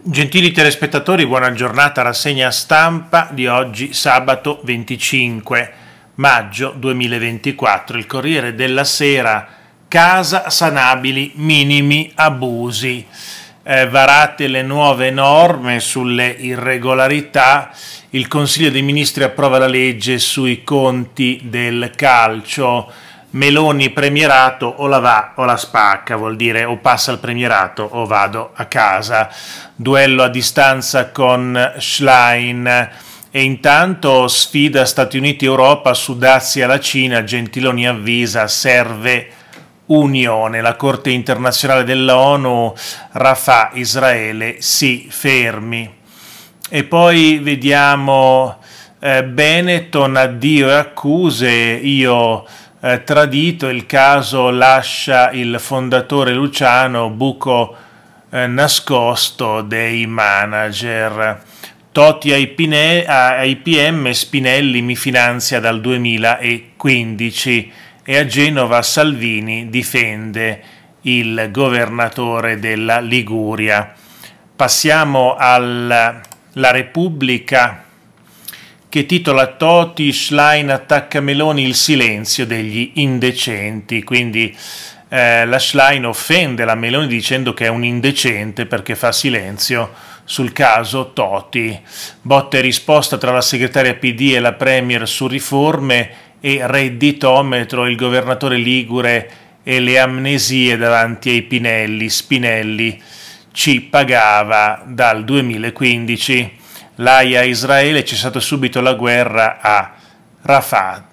Gentili telespettatori, buona giornata rassegna stampa di oggi sabato 25 maggio 2024. Il Corriere della Sera, casa sanabili, minimi abusi. Eh, varate le nuove norme sulle irregolarità, il Consiglio dei Ministri approva la legge sui conti del calcio Meloni premierato o la va o la spacca, vuol dire o passa al premierato o vado a casa. Duello a distanza con Schlein. E intanto sfida Stati Uniti-Europa su dazi alla Cina, Gentiloni avvisa, serve Unione, la Corte internazionale dell'ONU, Rafah, Israele, si fermi. E poi vediamo eh, Benetton, addio e accuse, io eh, tradito, il caso lascia il fondatore Luciano buco eh, nascosto dei manager. Totti ai PM, Spinelli mi finanzia dal 2015 e a Genova Salvini difende il governatore della Liguria. Passiamo alla Repubblica che titola Toti Schlein attacca Meloni il silenzio degli indecenti, quindi eh, la Schlein offende la Meloni dicendo che è un indecente perché fa silenzio sul caso Toti. Botta e risposta tra la segretaria PD e la Premier su riforme e redditometro, il governatore Ligure e le amnesie davanti ai Pinelli. Spinelli ci pagava dal 2015 l'AIA Israele, c'è stata subito la guerra a Rafah.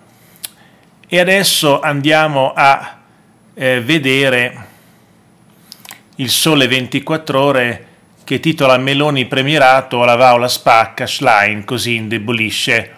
E adesso andiamo a eh, vedere il Sole 24 ore che titola Meloni premierato, la va spacca, Schlein così indebolisce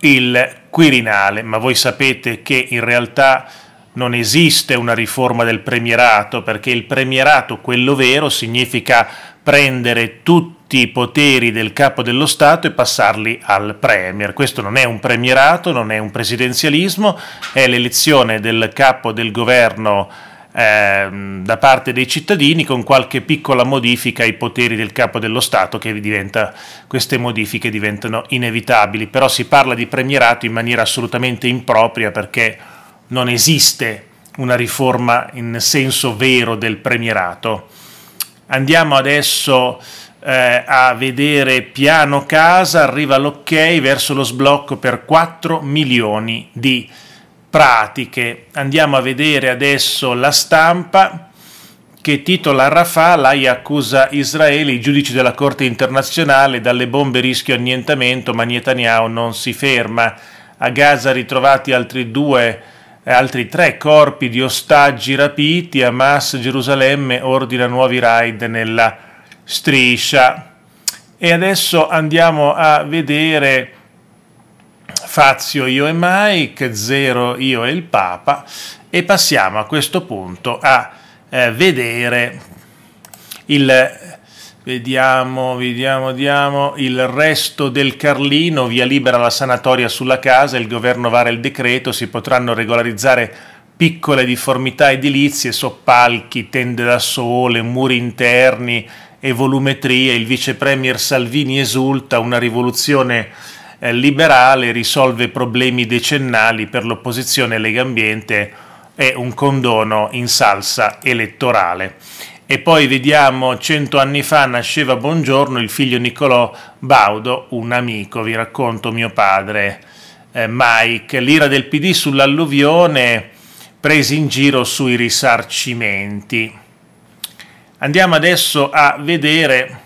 il Quirinale, ma voi sapete che in realtà non esiste una riforma del premierato, perché il premierato, quello vero, significa prendere tutti tutti i poteri del capo dello Stato e passarli al Premier. Questo non è un premierato, non è un presidenzialismo, è l'elezione del capo del governo ehm, da parte dei cittadini con qualche piccola modifica ai poteri del capo dello Stato che diventa, queste modifiche diventano inevitabili, però si parla di premierato in maniera assolutamente impropria perché non esiste una riforma in senso vero del premierato. Andiamo adesso eh, a vedere piano casa, arriva l'ok verso lo sblocco per 4 milioni di pratiche. Andiamo a vedere adesso la stampa che titola Rafah, l'AIA accusa Israele, i giudici della Corte internazionale, dalle bombe rischio annientamento, ma Netanyahu non si ferma. A Gaza ritrovati altri due eh, altri tre corpi di ostaggi rapiti, Hamas Gerusalemme ordina nuovi raid nella striscia. E adesso andiamo a vedere Fazio, io e Mike, Zero, io e il Papa e passiamo a questo punto a eh, vedere il Vediamo, vediamo, vediamo il resto del Carlino, via libera la sanatoria sulla casa, il governo vara il decreto, si potranno regolarizzare piccole difformità edilizie, soppalchi, tende da sole, muri interni e volumetrie, il vice premier Salvini esulta, una rivoluzione eh, liberale risolve problemi decennali per l'opposizione Lega Ambiente e un condono in salsa elettorale. E poi vediamo, cento anni fa nasceva Buongiorno il figlio Niccolò Baudo, un amico, vi racconto mio padre, eh, Mike, l'ira del PD sull'alluvione, presi in giro sui risarcimenti. Andiamo adesso a vedere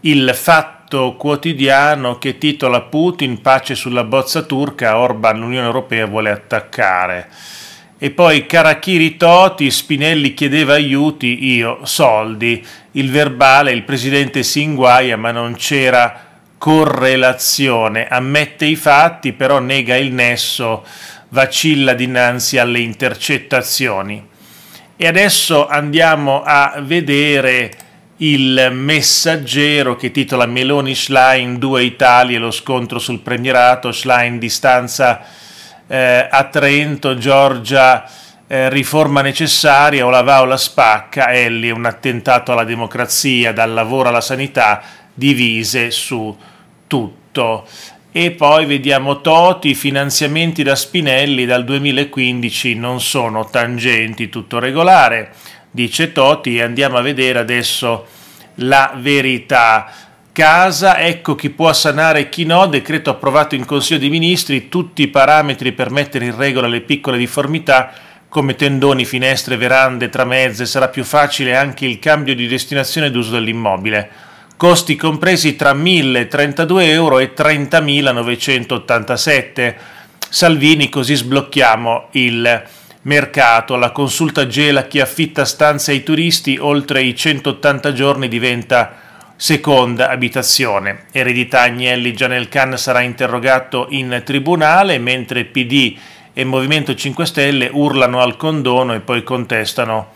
il fatto quotidiano che titola Putin pace sulla bozza turca, Orban l'Unione Europea vuole attaccare. E poi Carachiri Toti, Spinelli chiedeva aiuti, io soldi. Il verbale, il presidente si inguaia ma non c'era correlazione, ammette i fatti però nega il nesso, vacilla dinanzi alle intercettazioni. E adesso andiamo a vedere il messaggero che titola Meloni Schlein, due Italie, lo scontro sul premierato, Schlein distanza eh, a Trento, Giorgia eh, riforma necessaria o la va o la spacca, Elli un attentato alla democrazia, dal lavoro alla sanità, divise su tutto e poi vediamo Toti, i finanziamenti da Spinelli dal 2015 non sono tangenti, tutto regolare, dice Toti, andiamo a vedere adesso la verità. Casa, ecco chi può sanare e chi no, decreto approvato in Consiglio dei Ministri, tutti i parametri per mettere in regola le piccole difformità come tendoni, finestre, verande, tramezze, sarà più facile anche il cambio di destinazione d'uso dell'immobile costi compresi tra 1.032 euro e 30.987. Salvini così sblocchiamo il mercato. La consulta gela chi affitta stanze ai turisti oltre i 180 giorni diventa seconda abitazione. Eredità Agnelli Can sarà interrogato in tribunale mentre PD e Movimento 5 Stelle urlano al condono e poi contestano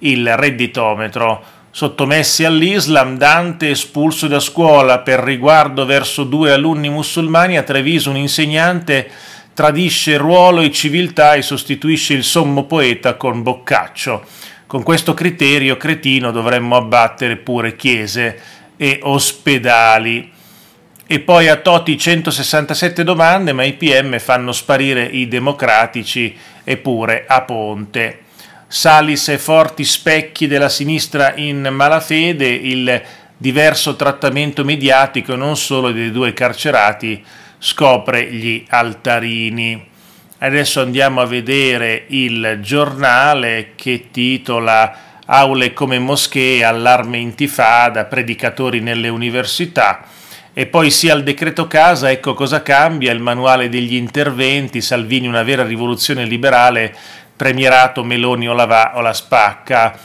il redditometro. Sottomessi all'Islam, Dante espulso da scuola per riguardo verso due alunni musulmani, a Treviso un insegnante tradisce ruolo e civiltà e sostituisce il sommo poeta con Boccaccio. Con questo criterio cretino dovremmo abbattere pure chiese e ospedali. E poi a Toti 167 domande, ma i PM fanno sparire i democratici e pure a Ponte. Salis e forti specchi della sinistra in malafede, il diverso trattamento mediatico non solo dei due carcerati, scopre gli altarini. Adesso andiamo a vedere il giornale che titola Aule come moschee, allarme intifada, predicatori nelle università. E poi sia al decreto casa, ecco cosa cambia, il manuale degli interventi, Salvini una vera rivoluzione liberale premierato Meloni o la va o la spacca.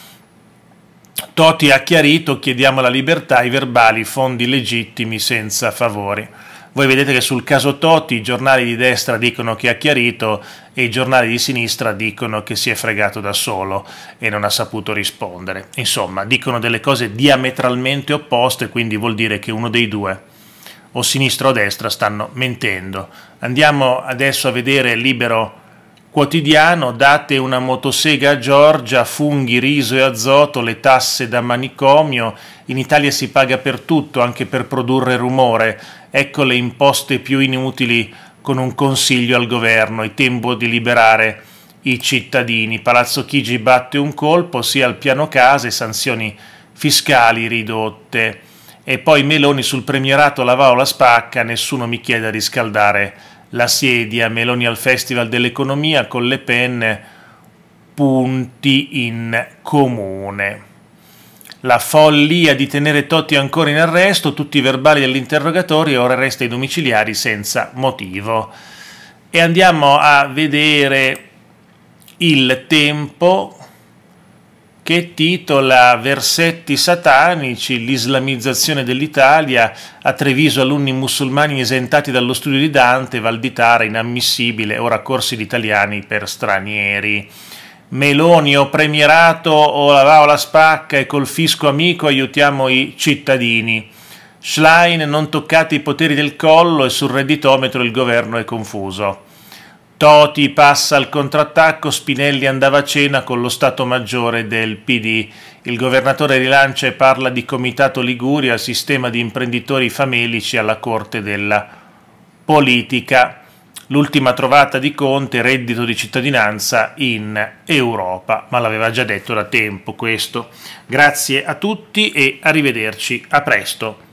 Totti ha chiarito chiediamo la libertà, i verbali, fondi legittimi senza favori. Voi vedete che sul caso Totti i giornali di destra dicono che ha chiarito e i giornali di sinistra dicono che si è fregato da solo e non ha saputo rispondere. Insomma, dicono delle cose diametralmente opposte, quindi vuol dire che uno dei due, o sinistra o destra, stanno mentendo. Andiamo adesso a vedere libero Quotidiano, date una motosega a Giorgia, funghi, riso e azoto, le tasse da manicomio, in Italia si paga per tutto, anche per produrre rumore, ecco le imposte più inutili con un consiglio al governo, è tempo di liberare i cittadini. Palazzo Chigi batte un colpo sia al piano case, sanzioni fiscali ridotte. E poi Meloni sul premierato la la spacca, nessuno mi chiede a riscaldare la sedia, Meloni al Festival dell'Economia con Le Pen, punti in comune. La follia di tenere Totti ancora in arresto, tutti i verbali dell'interrogatorio, e ora resta ai domiciliari senza motivo. E andiamo a vedere il tempo che titola Versetti satanici, l'islamizzazione dell'Italia, a Treviso alunni musulmani esentati dallo studio di Dante, Valditara inammissibile, ora corsi di italiani per stranieri. Meloni o premierato o la va o la spacca e col fisco amico aiutiamo i cittadini. Schlein non toccate i poteri del collo e sul redditometro il governo è confuso. Toti passa al contrattacco, Spinelli andava a cena con lo Stato Maggiore del PD. Il governatore rilancia e parla di Comitato Liguria, sistema di imprenditori famelici alla Corte della Politica. L'ultima trovata di Conte, reddito di cittadinanza in Europa, ma l'aveva già detto da tempo questo. Grazie a tutti e arrivederci, a presto.